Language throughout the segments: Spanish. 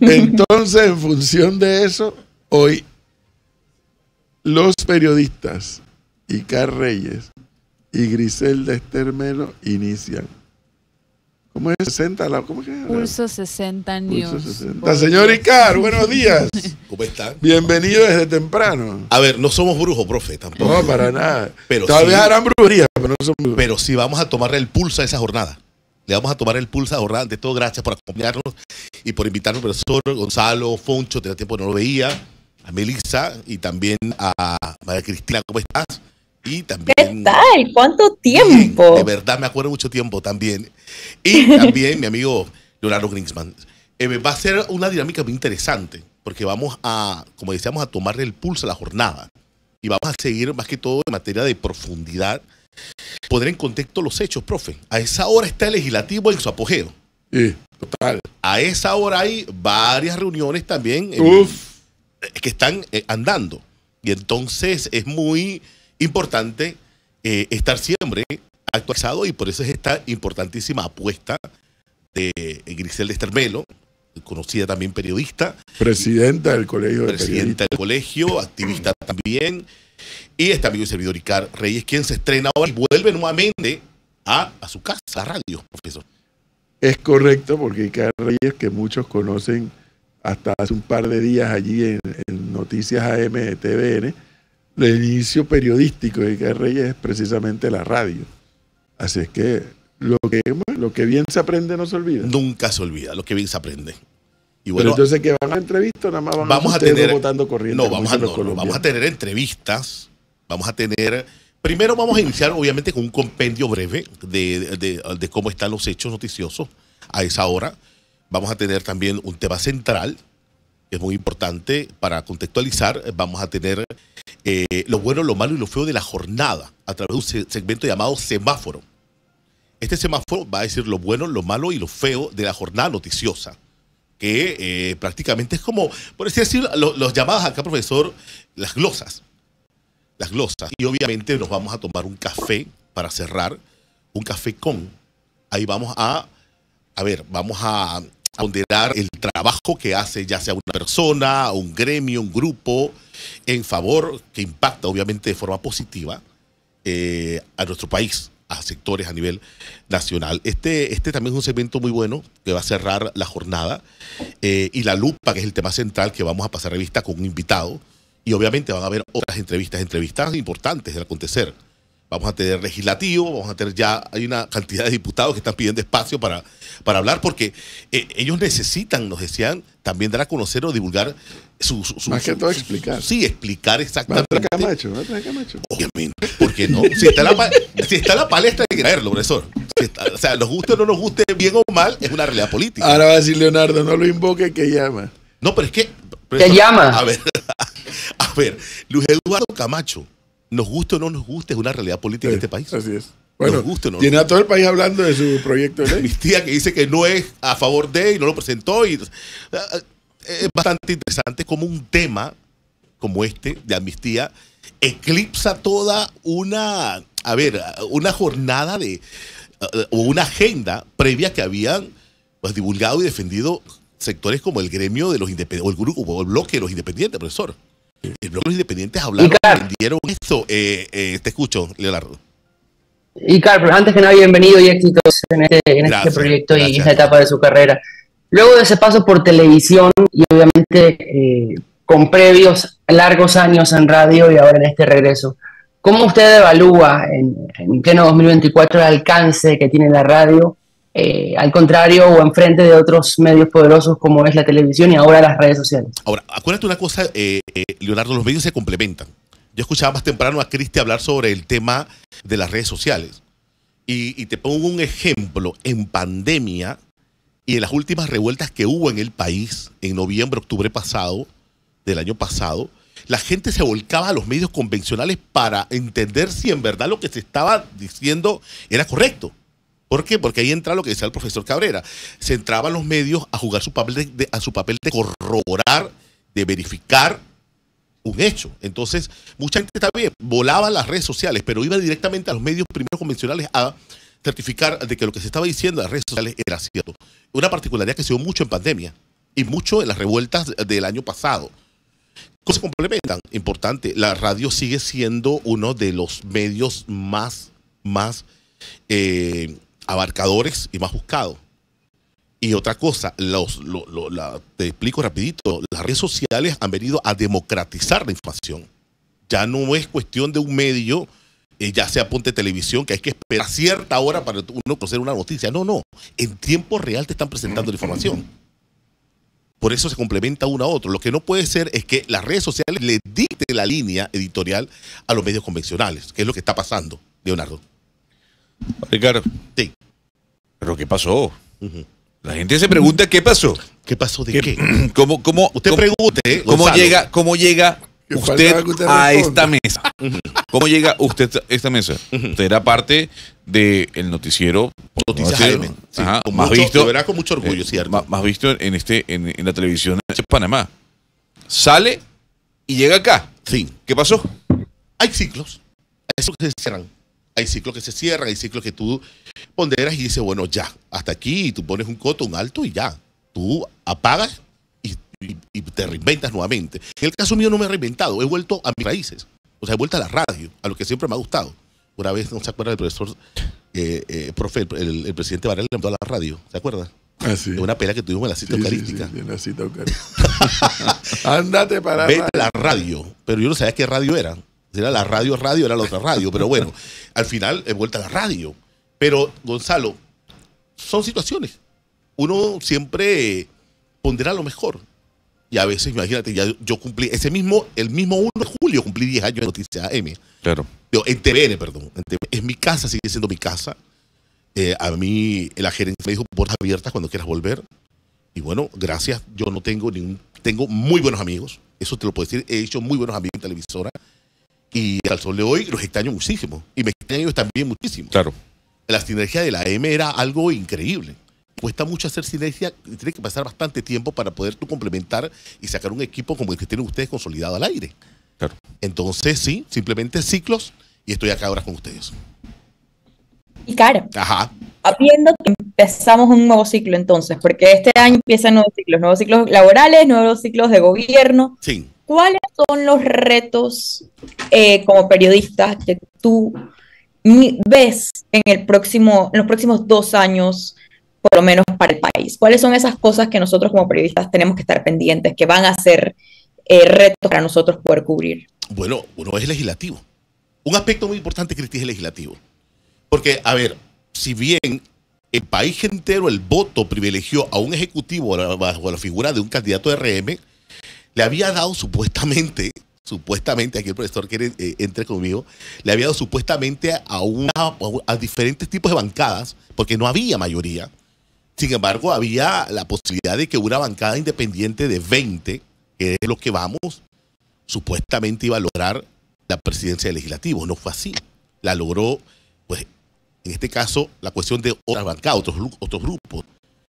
Entonces, en función de eso, hoy los periodistas Icar Reyes y Griselda Estermelo inician. ¿Cómo es 60? La, ¿Cómo que Pulso 60 News. Señor Icar, buenos días. ¿Cómo está? Bienvenido desde temprano. A ver, no somos brujos, profe, tampoco. No, para nada. Pero Tal harán brujería, pero no somos brujos. Pero sí vamos a tomar el pulso a esa jornada. Le vamos a tomar el pulso a Jornada. De todo, gracias por acompañarnos y por invitarnos, profesor Gonzalo, Foncho, tenía tiempo que no lo veía, a Melissa y también a María Cristina, ¿cómo estás? Y también, ¿Qué tal? ¿Cuánto tiempo? de verdad, me acuerdo mucho tiempo también. Y también mi amigo Leonardo Grinsman. Eh, va a ser una dinámica muy interesante, porque vamos a, como decíamos, a tomarle el pulso a la jornada. Y vamos a seguir más que todo en materia de profundidad poner en contexto los hechos, profe. A esa hora está el legislativo en su apogeo. Sí, total. A esa hora hay varias reuniones también eh, que están eh, andando. Y entonces es muy importante eh, estar siempre actualizado y por eso es esta importantísima apuesta de Grisel de Estermelo, conocida también periodista. Presidenta del colegio. De presidenta del colegio, activista también. Y este amigo y servidor Icar Reyes, quien se estrena ahora y vuelve nuevamente a, su casa, a radio, profesor. Es correcto, porque Icar Reyes, que muchos conocen hasta hace un par de días allí en, Noticias AM de TVN, el inicio periodístico de Icar Reyes es precisamente la radio. Así es que lo que, lo que bien se aprende no se olvida. Nunca se olvida, lo que bien se aprende. Pero entonces que van a entrevistas, nada más van vamos a tener votando corriendo. No, vamos a, tener entrevistas, vamos a tener Primero vamos a iniciar obviamente con un compendio breve de, cómo están los hechos noticiosos a esa hora. Vamos a tener también un tema central, que es muy importante para contextualizar. Vamos a tener eh, lo bueno, lo malo y lo feo de la jornada a través de un segmento llamado semáforo. Este semáforo va a decir lo bueno, lo malo y lo feo de la jornada noticiosa que eh, prácticamente es como, por así decirlo, los llamados acá, profesor, las glosas. Las glosas. Y obviamente nos vamos a tomar un café para cerrar, un café con. Ahí vamos a, a ver, vamos a, ponderar el trabajo que hace ya sea una persona, un gremio, un grupo, en favor, que impacta obviamente de forma positiva eh, a nuestro país a sectores a nivel nacional. Este, este también es un segmento muy bueno que va a cerrar la jornada eh, y la lupa, que es el tema central que vamos a pasar revista con un invitado. Y obviamente van a haber otras entrevistas, entrevistas importantes del acontecer vamos a tener legislativo, vamos a tener ya, hay una cantidad de diputados que están pidiendo espacio para, para hablar, porque eh, ellos necesitan, nos decían, también dar a conocer o divulgar sus. Más que todo explicar. sí, explicar exactamente. Va a traer Camacho, va a traer Camacho. Obviamente, porque no, si está, la, la palestra hay que traerlo, profesor. o sea, nos guste o no nos guste, bien o mal, es una realidad política. Ahora va a decir Leonardo, no lo invoque que llama. No, pero es que... que llama. A ver, a ver, Luis Eduardo Camacho nos guste o no nos guste, es una realidad política en este país. Así es. Bueno, guste, no tiene a todo el país hablando de su proyecto de amnistía, que dice que no es a favor de y no lo presentó. Y, eh, es bastante interesante como un tema como este de amnistía eclipsa toda una, a ver, una jornada de, eh, o una agenda previa que habían pues, divulgado y defendido sectores como el gremio de los independientes, o el grupo, o el bloque de los independientes, profesor. Eh, los independientes hablaron, vendieron esto. Eh, eh, te escucho, Leonardo. Y Carlos, antes que nada, bienvenido y éxito en este, este proyecto y en esta etapa de su carrera. Luego de ese paso por televisión y obviamente con previos largos años en radio y ahora en este regreso, ¿cómo usted evalúa en, en pleno 2024 el alcance que tiene la radio eh, al contrario o enfrente de otros medios poderosos como es la televisión y ahora las redes sociales. Ahora, acuérdate una cosa, eh, eh, Leonardo, los medios se complementan. Yo escuchaba más temprano a Cristi hablar sobre el tema de las redes sociales. Y, y te pongo un ejemplo, en pandemia y en las últimas revueltas que hubo en el país en noviembre, octubre pasado, del año pasado, la gente se volcaba a los medios convencionales para entender si en verdad lo que se estaba diciendo era correcto. ¿Por qué? Porque ahí entra lo que decía el profesor Cabrera. Se entraban los medios a jugar su papel de, a su papel de corroborar, de verificar un hecho. Entonces, mucha gente también volaba a las redes sociales, pero iba directamente a los medios primeros convencionales a certificar de que lo que se estaba diciendo en las redes sociales era cierto. Una particularidad que se dio mucho en pandemia y mucho en las revueltas del año pasado. Cosas complementan. Importante, la radio sigue siendo uno de los medios más, más eh, abarcadores y más buscados. Y otra cosa, te explico rapidito, las redes sociales han venido a democratizar la información. Ya no es cuestión de un medio, eh, ya sea ponte televisión, que hay que esperar cierta hora para uno conocer una noticia. No, no, en tiempo real te están presentando la información. Por eso se complementa uno a otro. Lo que no puede ser es que las redes sociales le dicten la línea editorial a los medios convencionales, que es lo que está pasando, Leonardo. Ricardo. Sí qué pasó? La gente se pregunta qué pasó. ¿Qué pasó de qué? ¿Cómo, cómo, usted pregunte, ¿eh? ¿cómo llega, cómo llega usted, a esta mesa? ¿Cómo llega usted a esta mesa? Usted era parte del noticiero, noticiero más mucho, visto, verá con mucho orgullo, eh, Más, visto en este, en, la televisión de Panamá. Sale y llega acá. Sí. ¿Qué pasó? Hay ciclos. eso que se hay ciclos que se cierran, hay ciclos que tú ponderas y dices, bueno, ya, hasta aquí, y tú pones un coto, un alto y ya. Tú apagas y, te reinventas nuevamente. En el caso mío no me he reinventado, he vuelto a mis raíces. O sea, he vuelto a la radio, a lo que siempre me ha gustado. Una vez, ¿no se acuerda del profesor, eh, eh, profe, el, presidente Varela le mandó a la radio, ¿se acuerda? Ah, es una pelea que tuvimos en la cita eucarística. Sí, en la cita eucarística. para Vete a la radio. Pero yo no sabía qué radio era. Era la radio, radio, era la otra radio, pero bueno, al final he vuelto a la radio. Pero, Gonzalo, son situaciones. Uno siempre pondrá lo mejor. Y a veces, imagínate, yo cumplí ese mismo, el mismo 1 de julio cumplí 10 años de Noticias AM. Claro. en TVN, perdón. En Es mi casa, sigue siendo mi casa. Eh, a mí la gerencia me dijo, puertas abiertas cuando quieras volver. Y bueno, gracias, yo no tengo ningún... Tengo muy buenos amigos, eso te lo puedo decir. He hecho muy buenos amigos en televisora. Y al sol de hoy los extraño muchísimo. Y me extraño también muchísimo. Claro. La sinergia de la M era algo increíble. Cuesta mucho hacer sinergia tiene que pasar bastante tiempo para poder tú complementar y sacar un equipo como el que tienen ustedes consolidado al aire. Claro. Entonces, sí, simplemente ciclos y estoy acá ahora con ustedes. Y cara. Ajá. que empezamos un nuevo ciclo entonces, porque este año empiezan nuevos ciclos, nuevos ciclos laborales, nuevos ciclos de gobierno. Sí. ¿Cuál son los retos eh, como periodistas que tú ves en, el próximo, los próximos dos años, por lo menos para el país? ¿Cuáles son esas cosas que nosotros como periodistas tenemos que estar pendientes, que van a ser eh, retos para nosotros poder cubrir? Bueno, uno es legislativo. Un aspecto muy importante, que es legislativo. Porque, a ver, si bien el país entero el voto privilegió a un ejecutivo bajo la figura de un candidato de RM, le había dado supuestamente, supuestamente, aquí el profesor quiere eh, entre conmigo, le había dado supuestamente a, una, diferentes tipos de bancadas, porque no había mayoría. Sin embargo, había la posibilidad de que una bancada independiente de 20, que es lo que vamos, supuestamente iba a lograr la presidencia del legislativo. No fue así. La logró, pues, en este caso, la cuestión de otras bancadas, otros, otros grupos.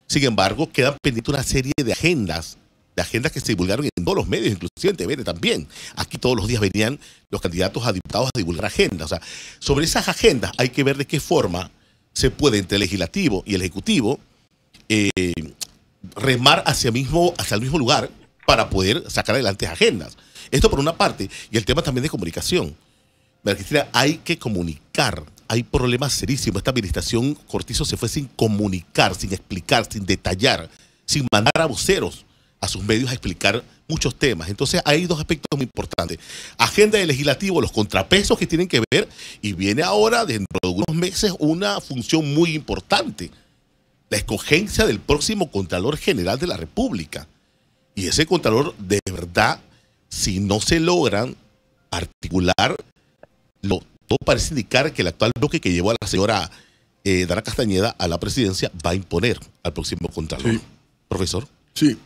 Sin embargo, quedan pendientes una serie de agendas de agendas que se divulgaron en todos los medios, inclusive en TVN también. Aquí todos los días venían los candidatos a diputados a divulgar agendas. O sea, sobre esas agendas hay que ver de qué forma se puede entre el legislativo y el ejecutivo eh, remar hacia, el mismo lugar para poder sacar adelante agendas. Esto por una parte, y el tema también de comunicación. hay que comunicar. Hay problemas serísimos. Esta administración Cortizo se fue sin comunicar, sin explicar, sin detallar, sin mandar a voceros a sus medios a explicar muchos temas. Entonces hay dos aspectos muy importantes. Agenda del legislativo, los contrapesos que tienen que ver, y viene ahora, dentro de unos meses, una función muy importante, la escogencia del próximo Contralor General de la República. Y ese Contralor, de verdad, si no se logran articular, lo, todo parece indicar que el actual bloque que llevó a la señora eh, Dara Castañeda a la presidencia va a imponer al próximo Contralor. Profesor. Sí,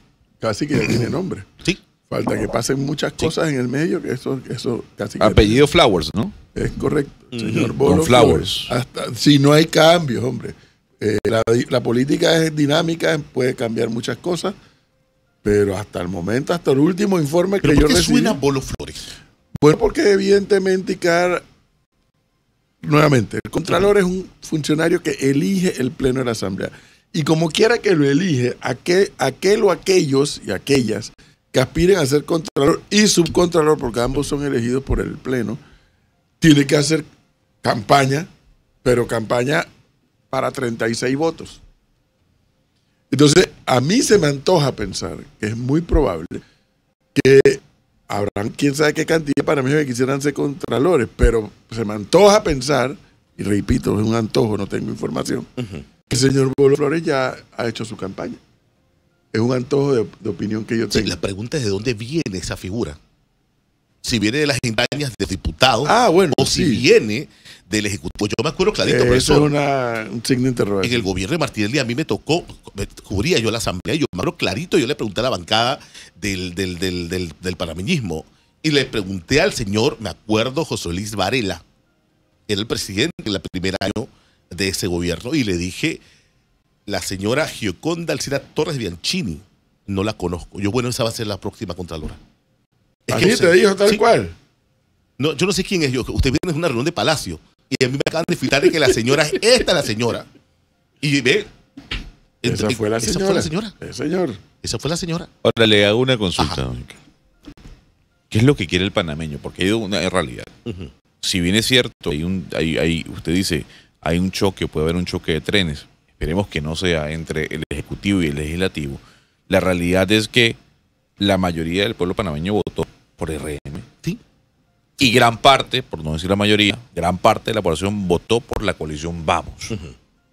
Casi que ya tiene nombre. Sí. Falta que pasen muchas cosas en el medio, que eso, eso Apellido Flowers, ¿no? Es correcto, señor Bolo. Flowers. Hasta, si no hay cambios, hombre. Eh, la, política es dinámica, puede cambiar muchas cosas, pero hasta el momento, hasta el último informe que ¿por yo qué suena Bolo Flores? Bueno, porque evidentemente car. nuevamente, el Contralor es un funcionario que elige el Pleno de la Asamblea. Y como quiera que lo elige, aquel, aquel o aquellos y aquellas que aspiren a ser contralor y subcontralor, porque ambos son elegidos por el Pleno, tiene que hacer campaña, pero campaña para 36 votos. Entonces, a mí se me antoja pensar que es muy probable que habrán quién sabe qué cantidad para mí me quisieran ser contralores, pero se me antoja pensar, y repito, es un antojo, no tengo información, el señor Bolo Flores ya ha hecho su campaña. Es un antojo de, opinión que yo tengo. Sí, la pregunta es de dónde viene esa figura. Si viene de las entrañas de diputados ah, o si viene del Ejecutivo. Yo me acuerdo clarito. Eh, eso es una, un signo interrogante. En el gobierno de Martínez a mí me tocó, me cubría yo la asamblea, yo me acuerdo clarito, yo le pregunté a la bancada del, del, del, panameñismo y le pregunté al señor, me acuerdo, José Luis Varela, era el presidente en el primer año de ese gobierno y le dije, la señora Gioconda Alcina Torres Bianchini, no la conozco. Yo, bueno, esa va a ser la próxima Contralora. Es a mí te dijo tal cual. No, yo no sé quién es yo. Usted viene en una reunión de Palacio y a mí me acaban de filtrar de que la señora es esta la señora. Y ve. Esa, fue la, esa la señora. señor. Esa fue la señora. Ahora le hago una consulta. ¿Qué es lo que quiere el panameño? Porque hay una realidad. Si bien es cierto, hay un, usted dice, hay un choque, puede haber un choque de trenes, esperemos que no sea entre el Ejecutivo y el Legislativo, la realidad es que la mayoría del pueblo panameño votó por RM, Y gran parte, por no decir la mayoría, gran parte de la población votó por la coalición Vamos,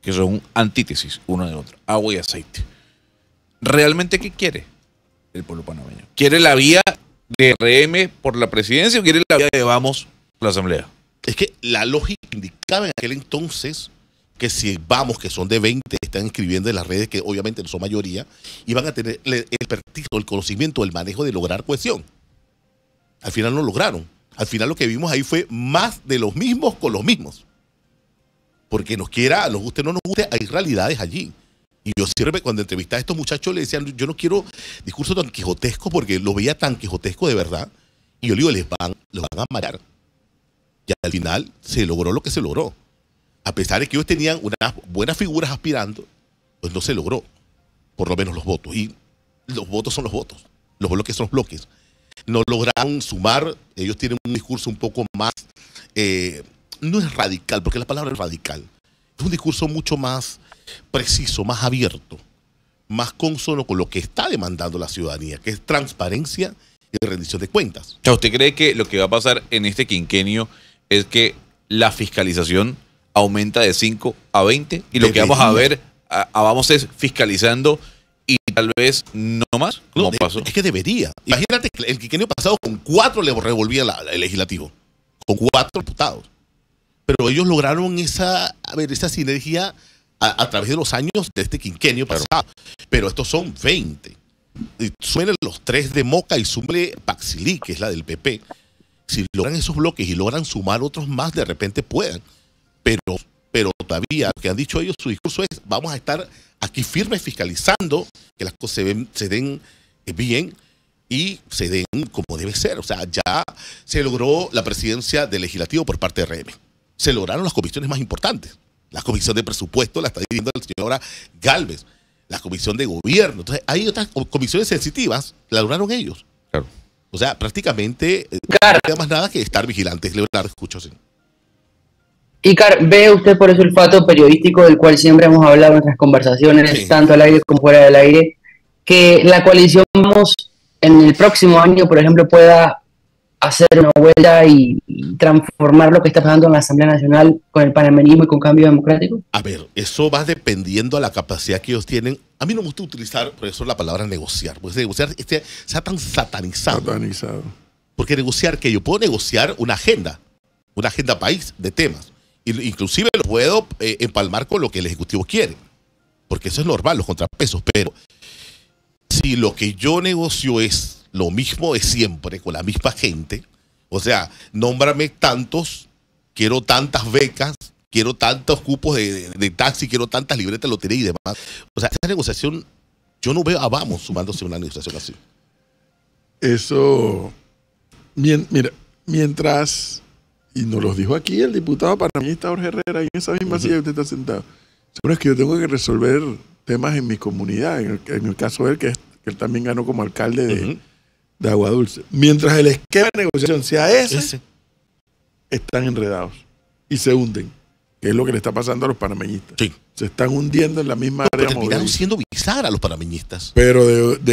que son antítesis una de otra, agua y aceite. ¿Realmente qué quiere el pueblo panameño? ¿Quiere la vía de RM por la presidencia o quiere la vía de Vamos por la asamblea? es que la lógica indicaba en aquel entonces que si vamos, que son de 20, están escribiendo en las redes, que obviamente no son mayoría, y van a tener el el conocimiento, el manejo de lograr cohesión. Al final no lograron. Al final lo que vimos ahí fue más de los mismos con los mismos. Porque nos quiera, nos guste o no nos guste, hay realidades allí. Y yo siempre cuando entrevistaba a estos muchachos le decían, yo no quiero discurso tan quijotesco porque lo veía tan quijotesco de verdad. Y yo le digo, les van, los van a matar. Y al final se logró lo que se logró. A pesar de que ellos tenían unas buenas figuras aspirando, pues no se logró, por lo menos los votos. Y los votos son los votos, los bloques son los bloques. No lograron sumar, ellos tienen un discurso un poco más, eh, no es radical, porque la palabra es radical, es un discurso mucho más preciso, más abierto, más consono con lo que está demandando la ciudadanía, que es transparencia y rendición de cuentas. ¿Usted cree que lo que va a pasar en este quinquenio es que la fiscalización aumenta de 5 a 20 y lo que vamos a ver, a vamos es fiscalizando y tal vez no más, como pasó. Es que debería. Imagínate que el quinquenio pasado con cuatro le revolvía el legislativo, con cuatro diputados. Pero ellos lograron esa, sinergia a, través de los años de este quinquenio pasado. Pero estos son 20. Suelen los tres de Moca y sume Paxilí, que es la del PP si logran esos bloques y logran sumar otros más, de repente puedan. Pero, pero todavía, lo que han dicho ellos, su discurso es, vamos a estar aquí firmes fiscalizando que las cosas se, se den eh, bien y se den como debe ser. O sea, ya se logró la presidencia del legislativo por parte de RM. Se lograron las comisiones más importantes. La comisión de presupuesto la está dirigiendo la señora Galvez. La comisión de gobierno. Entonces, hay otras comisiones sensitivas, la lograron ellos. Claro. O sea, prácticamente eh, más nada que estar vigilantes. escucho, Y Car, ¿ve usted por eso el fato periodístico del cual siempre hemos hablado en nuestras conversaciones, tanto al aire como fuera del aire, que la coalición en el próximo año, por ejemplo, pueda hacer una vuelta y, transformar lo que está pasando en la Asamblea Nacional con el panamerismo y con cambio democrático? A ver, eso va dependiendo a la capacidad que ellos tienen a mí no me gusta utilizar, profesor, la palabra negociar, porque negociar este, se tan satanizado. Satanizado. Porque negociar, que yo puedo negociar una agenda, una agenda país de temas. Inclusive lo puedo eh, empalmar con lo que el Ejecutivo quiere, porque eso es normal, los contrapesos. Pero si lo que yo negocio es lo mismo de siempre, con la misma gente, o sea, nómbrame tantos, quiero tantas becas, quiero tantos cupos de, taxi, quiero tantas libretas de lotería y demás. O sea, esa negociación, yo no veo a Vamos sumándose a una negociación así. Eso, mira, mientras, y nos lo dijo aquí el diputado para panamista Jorge Herrera, y en esa misma silla usted está sentado, seguro es que yo tengo que resolver temas en mi comunidad, en el, caso de él, que, él también ganó como alcalde de, Agua Dulce. Mientras el esquema de negociación sea ese. están enredados y se hunden que es lo que le está pasando a los panameñistas. Sí. Se están hundiendo en la misma pero área. Terminaron siendo a los panameñistas. Pero del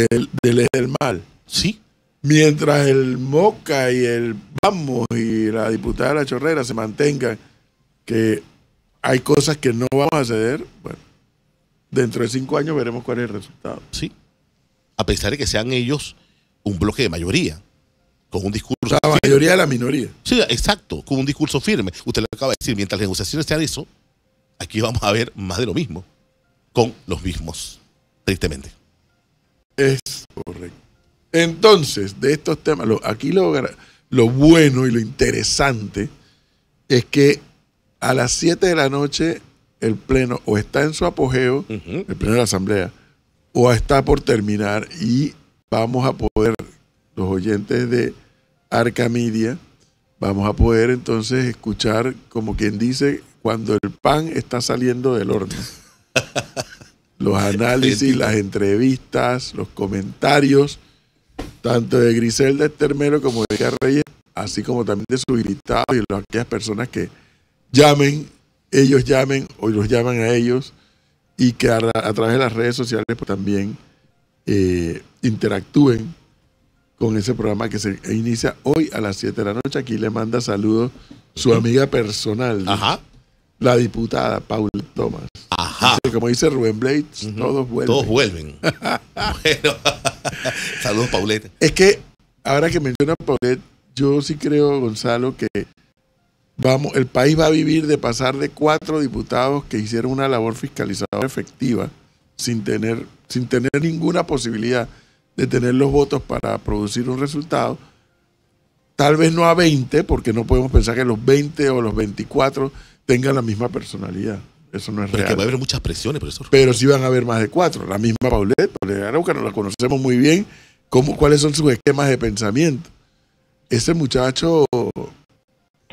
de, del mal. Sí. Mientras el Moca y el Vamos y la diputada la Chorrera se mantengan, que hay cosas que no vamos a ceder, bueno, dentro de cinco años veremos cuál es el resultado. Sí. A pesar de que sean ellos un bloque de mayoría con un discurso. La mayoría de la minoría. Sí, exacto, con un discurso firme. Usted lo acaba de decir, mientras las negociaciones sean eso, aquí vamos a ver más de lo mismo, con los mismos, tristemente. Es correcto. Entonces, de estos temas, aquí lo, bueno y lo interesante es que a las 7 de la noche el Pleno o está en su apogeo, el Pleno de la Asamblea, o está por terminar y vamos a poder los oyentes de Arca Media, vamos a poder entonces escuchar, como quien dice, cuando el pan está saliendo del horno. Los análisis, las entrevistas, los comentarios, tanto de Griselda Termero como de Edgar Reyes, así como también de sus invitados y de aquellas personas que llamen, ellos llamen o los llaman a ellos y que a, través de las redes sociales pues también eh, interactúen con ese programa que se inicia hoy a las 7 de la noche. Aquí le manda saludos su amiga personal, la diputada Paula Tomás. Ajá. como dice Rubén Blades, todos vuelven. Todos vuelven. saludos Paulette. Es que ahora que menciona Paulette, yo sí creo, Gonzalo, que vamos, el país va a vivir de pasar de cuatro diputados que hicieron una labor fiscalizadora efectiva sin tener, sin tener ninguna posibilidad de tener los votos para producir un resultado, tal vez no a 20, porque no podemos pensar que los 20 o los 24 tengan la misma personalidad. Eso no es pero real. Que va a haber muchas presiones, profesor. Pero sí van a haber más de cuatro. La misma Paulette, Paulette Arauca, la conocemos muy bien, cómo, cuáles son sus esquemas de pensamiento. Ese muchacho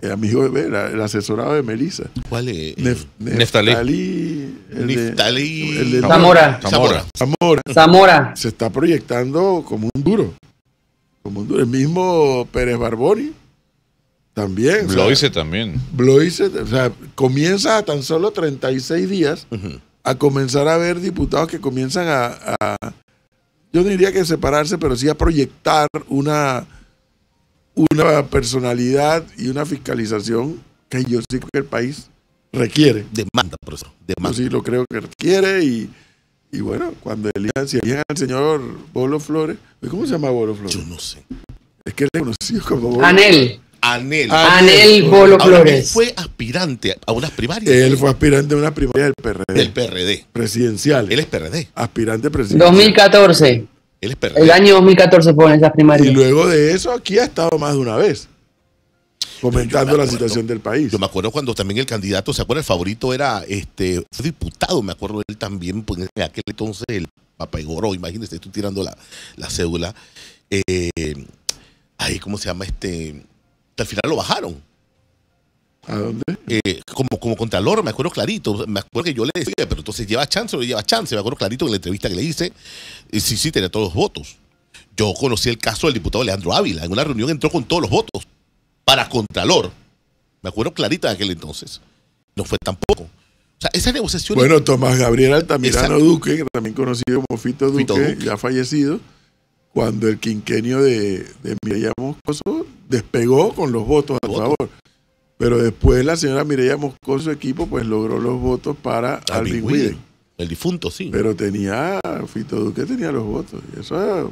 el amigo de el asesorado de Melissa. ¿Cuál es? Neftalí. Neftalí. Zamora. Zamora. Zamora. Se está proyectando como un duro. Como un duro. El mismo Pérez Barboni. También. Bloise hice también. Bloise, o sea, comienza a tan solo 36 días a comenzar a ver diputados que comienzan a, a, yo no diría que separarse, pero sí a proyectar una, una personalidad y una fiscalización que yo sí creo que el país requiere. Demanda, profesor. Demanda. Yo sí lo creo que requiere y, y bueno, cuando elijan, si elijan al señor Bolo Flores, ¿cómo se llama Bolo Flores? Yo no sé. Es que él es conocido como Bolo Anel. Anel. Anel Bolo Flores. ¿él fue aspirante a unas primarias. Él fue aspirante a una primaria del PRD. Del PRD. Presidencial. Él es PRD. Aspirante presidencial. 2014. El año 2014 fue en esas primarias. Y luego de eso, aquí ha estado más de una vez comentando la situación del país. Yo me acuerdo cuando también el candidato, ¿se acuerda? El favorito era este diputado, me acuerdo él también, pues, en aquel entonces el Goro, imagínese, estoy tirando la, la cédula. Eh, ahí, ¿cómo se llama este? Al final lo bajaron. ¿A dónde? Eh, como, contralor, me acuerdo clarito, me acuerdo que yo le decía, pero entonces lleva chance o lleva chance, me acuerdo clarito en la entrevista que le hice, y sí, sí, tenía todos los votos. Yo conocí el caso del diputado Leandro Ávila, en una reunión entró con todos los votos para contralor. Me acuerdo clarito de aquel entonces. No fue tampoco. O sea, esa negociación. Bueno, Tomás Gabriel Altamirano Duque, también conocido como Fito Duque, ya fallecido, cuando el quinquenio de, de despegó con los votos a favor pero después la señora Mireya Moscó, su equipo, pues logró los votos para Alvin Widen. El difunto, sí. Pero tenía, Fito Duque tenía los votos. Y eso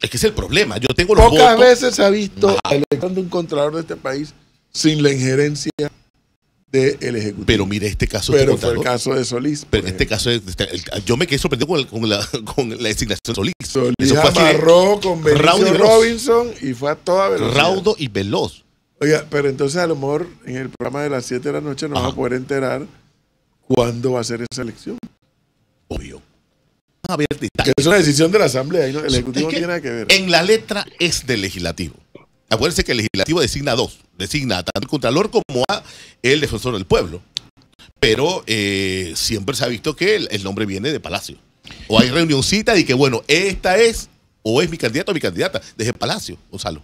es que es el problema. Yo tengo los Pocas veces se ha visto ah. el de un contralor de este país sin la injerencia del de Ejecutivo. Pero mire este caso. Pero fue el caso de Solís. Pero en pues. este caso, yo me quedé sorprendido con, la, con la, designación de Solís. Solís con Robinson y fue a toda velocidad. Raudo y veloz. Oiga, pero entonces a lo mejor en el programa de las 7 de la noche nos va a poder enterar cuándo va a ser esa elección. Obvio. es una decisión de la Asamblea, el Ejecutivo tiene nada que ver. En la letra es del legislativo. Acuérdense que el legislativo designa dos, designa tanto el Contralor como a el defensor del pueblo. Pero eh, siempre se ha visto que el, nombre viene de Palacio. O hay reunioncita y que, bueno, esta es, o es mi candidato o mi candidata, desde Palacio, Gonzalo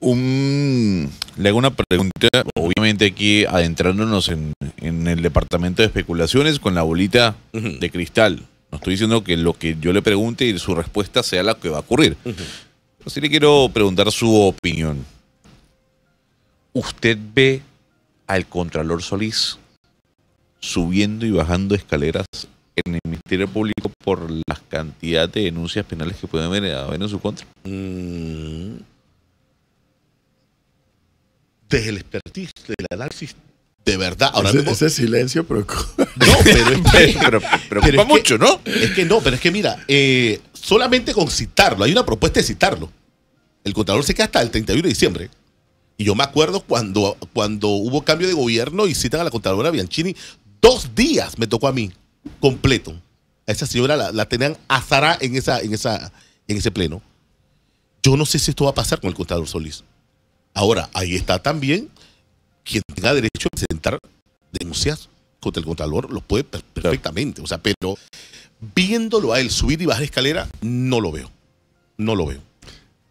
le hago una pregunta, obviamente aquí adentrándonos en, el departamento de especulaciones con la bolita de cristal. No estoy diciendo que lo que yo le pregunte y su respuesta sea la que va a ocurrir. así le quiero preguntar su opinión. ¿Usted ve al Contralor Solís subiendo y bajando escaleras en el Ministerio Público por la cantidad de denuncias penales que puede haber en su contra? Mm desde el expertise, del análisis de verdad. Ahora ese, silencio preocupa. No, pero que, mucho, ¿no? Es que no, pero es que mira, eh, solamente con citarlo, hay una propuesta de citarlo. El contador se queda hasta el 31 de diciembre. Y yo me acuerdo cuando, cuando hubo cambio de gobierno y citan a la contadora Bianchini, dos días me tocó a mí, completo. A esa señora la, tenían azará en, esa, en, esa, en ese pleno. Yo no sé si esto va a pasar con el contador Solís. Ahora, ahí está también quien tenga derecho a presentar denuncias contra el contador lo puede perfectamente. O sea, pero viéndolo a él subir y bajar escalera, no lo veo. No lo veo.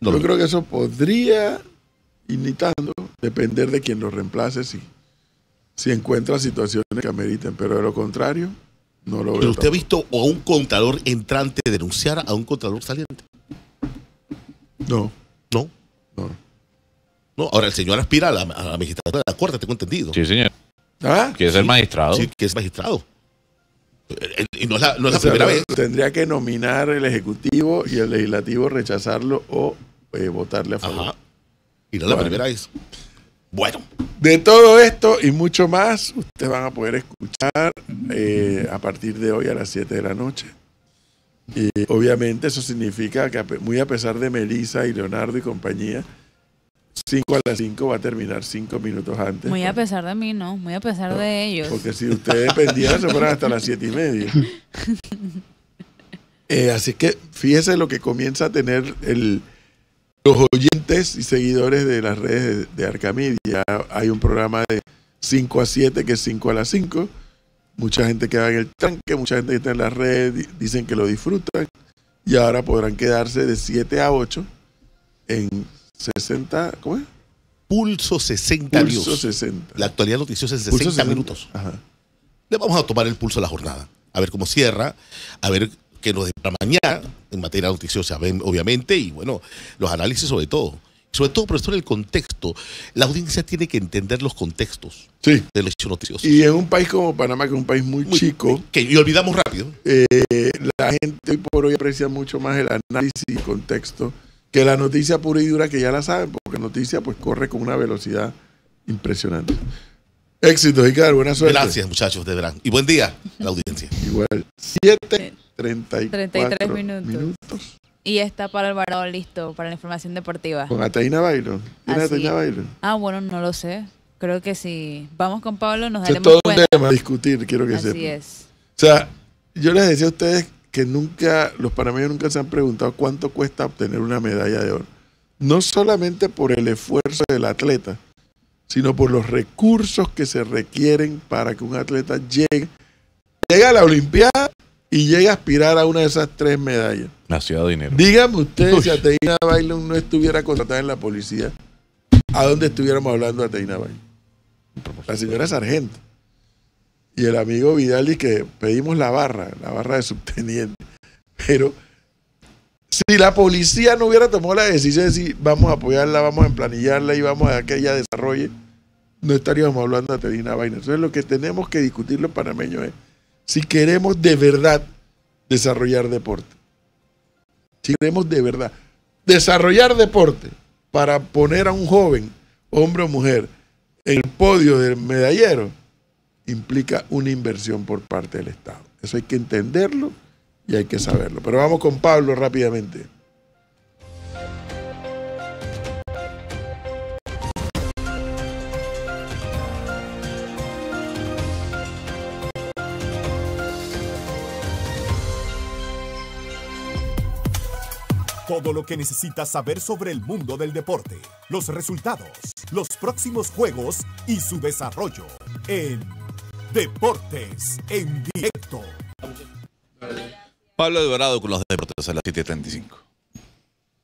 Yo creo que eso podría, imitando, depender de quien lo reemplace, si, si encuentra situaciones que ameriten, pero de lo contrario, no lo veo. usted ha visto a un contador entrante denunciar a un contador saliente. No. No. No. No, ahora el señor aspira a la, magistratura de la Corte, tengo entendido. Sí, señor. ¿Ah? Que es el magistrado. Sí, que es magistrado. Eh, eh, y no es la, primera vez. Tendría que nominar el Ejecutivo y el Legislativo rechazarlo o eh, votarle a favor. Y no es la primera vez. Bueno. De todo esto y mucho más, ustedes van a poder escuchar a partir de hoy a las 7 de la noche. Y obviamente eso significa que muy a pesar de Melisa y Leonardo y compañía, 5 a las 5 va a terminar 5 minutos antes. Muy a pues. pesar de mí, no, muy a pesar de ellos. Porque si ustedes pendían se fueran hasta las 7 y media. Eh, así que fíjese lo que comienza a tener el, los oyentes y seguidores de las redes de, de hay un programa de 5 a 7 que es 5 a las 5. Mucha gente queda en el tanque, mucha gente está en las redes, dicen que lo disfrutan. Y ahora podrán quedarse de 7 a 8 en 60, ¿cómo es? Pulso 60 Pulso 60. La actualidad noticiosa es 60, minutos. Le vamos a tomar el pulso a la jornada, a ver cómo cierra, a ver qué nos depara mañana en materia noticiosa, obviamente, y bueno, los análisis sobre todo. Sobre todo, profesor, el contexto. La audiencia tiene que entender los contextos de los hechos noticiosos. Y en un país como Panamá, que es un país muy, chico. Que, y olvidamos rápido. Eh, la gente por hoy aprecia mucho más el análisis y contexto que la noticia pura y dura que ya la saben, porque noticia pues corre con una velocidad impresionante. Éxito, Ricardo, buena suerte. Gracias, muchachos, de verano. Y buen día la audiencia. Igual, 7, 33 minutos. Y está para el Alvarado listo para la información deportiva. Con Atina Bailo. Ah, bueno, no lo sé. Creo que si vamos con Pablo nos daremos cuenta. todo un tema a discutir, quiero que Así es. O sea, yo les decía a ustedes que nunca, los panameños nunca se han preguntado cuánto cuesta obtener una medalla de oro. No solamente por el esfuerzo del atleta, sino por los recursos que se requieren para que un atleta llegue, llegue a la Olimpiada y llegue a aspirar a una de esas tres medallas. Demasiado dinero. Dígame usted si Ateina Bailon no estuviera contratada en la policía, ¿a dónde estuviéramos hablando de Ateina Bailon? La señora sargento. Y el amigo Vidal y que pedimos la barra, la barra de subteniente. Pero si la policía no hubiera tomado la decisión de decir vamos a apoyarla, vamos a emplanillarla y vamos a que ella desarrolle, no estaríamos hablando de Terina Vaina. Entonces lo que tenemos que discutir los panameños es si queremos de verdad desarrollar deporte. Si queremos de verdad desarrollar deporte para poner a un joven, hombre o mujer, en el podio del medallero implica una inversión por parte del Estado. Eso hay que entenderlo y hay que saberlo. Pero vamos con Pablo rápidamente. Todo lo que necesitas saber sobre el mundo del deporte, los resultados, los próximos juegos y su desarrollo en Deportes en directo. Pablo Dorado con los deportes a las 7.35.